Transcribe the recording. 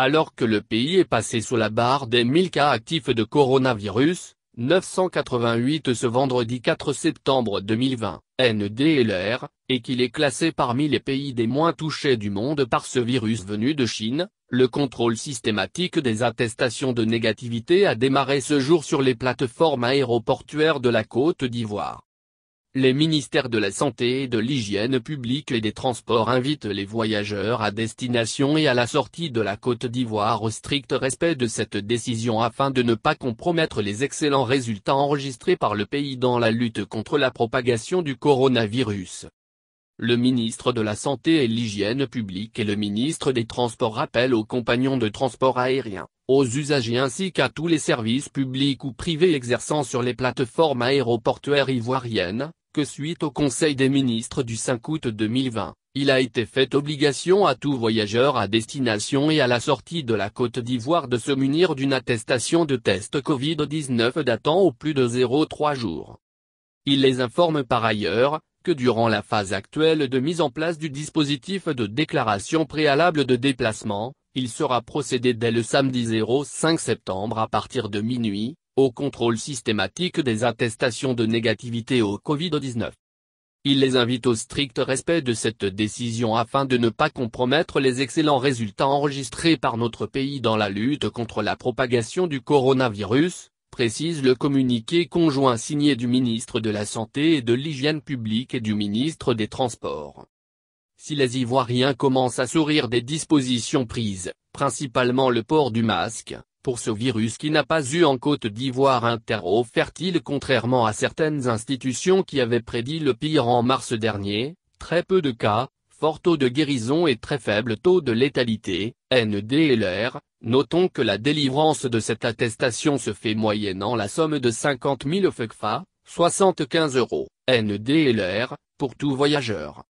alors que le pays est passé sous la barre des 1000 cas actifs de coronavirus, 988 ce vendredi 4 septembre 2020, NDLR, et qu'il est classé parmi les pays des moins touchés du monde par ce virus venu de Chine, le contrôle systématique des attestations de négativité a démarré ce jour sur les plateformes aéroportuaires de la Côte d'Ivoire. Les ministères de la Santé et de l'Hygiène publique et des Transports invitent les voyageurs à destination et à la sortie de la Côte d'Ivoire au strict respect de cette décision afin de ne pas compromettre les excellents résultats enregistrés par le pays dans la lutte contre la propagation du coronavirus. Le ministre de la Santé et l'Hygiène publique et le ministre des Transports appellent aux compagnons de transport aérien, aux usagers ainsi qu'à tous les services publics ou privés exerçant sur les plateformes aéroportuaires ivoiriennes, que suite au Conseil des ministres du 5 août 2020, il a été fait obligation à tout voyageur à destination et à la sortie de la Côte d'Ivoire de se munir d'une attestation de test Covid-19 datant au plus de 0,3 jours. Il les informe par ailleurs, que durant la phase actuelle de mise en place du dispositif de déclaration préalable de déplacement, il sera procédé dès le samedi 05 septembre à partir de minuit, au contrôle systématique des attestations de négativité au Covid-19. Il les invite au strict respect de cette décision afin de ne pas compromettre les excellents résultats enregistrés par notre pays dans la lutte contre la propagation du coronavirus, précise le communiqué conjoint signé du ministre de la Santé et de l'Hygiène publique et du ministre des Transports. Si les Ivoiriens commencent à sourire des dispositions prises, principalement le port du masque, pour ce virus qui n'a pas eu en Côte d'Ivoire un terreau fertile contrairement à certaines institutions qui avaient prédit le pire en mars dernier, très peu de cas, fort taux de guérison et très faible taux de létalité, NDLR, notons que la délivrance de cette attestation se fait moyennant la somme de 50 000 FECFA, 75 euros, NDLR, pour tout voyageur.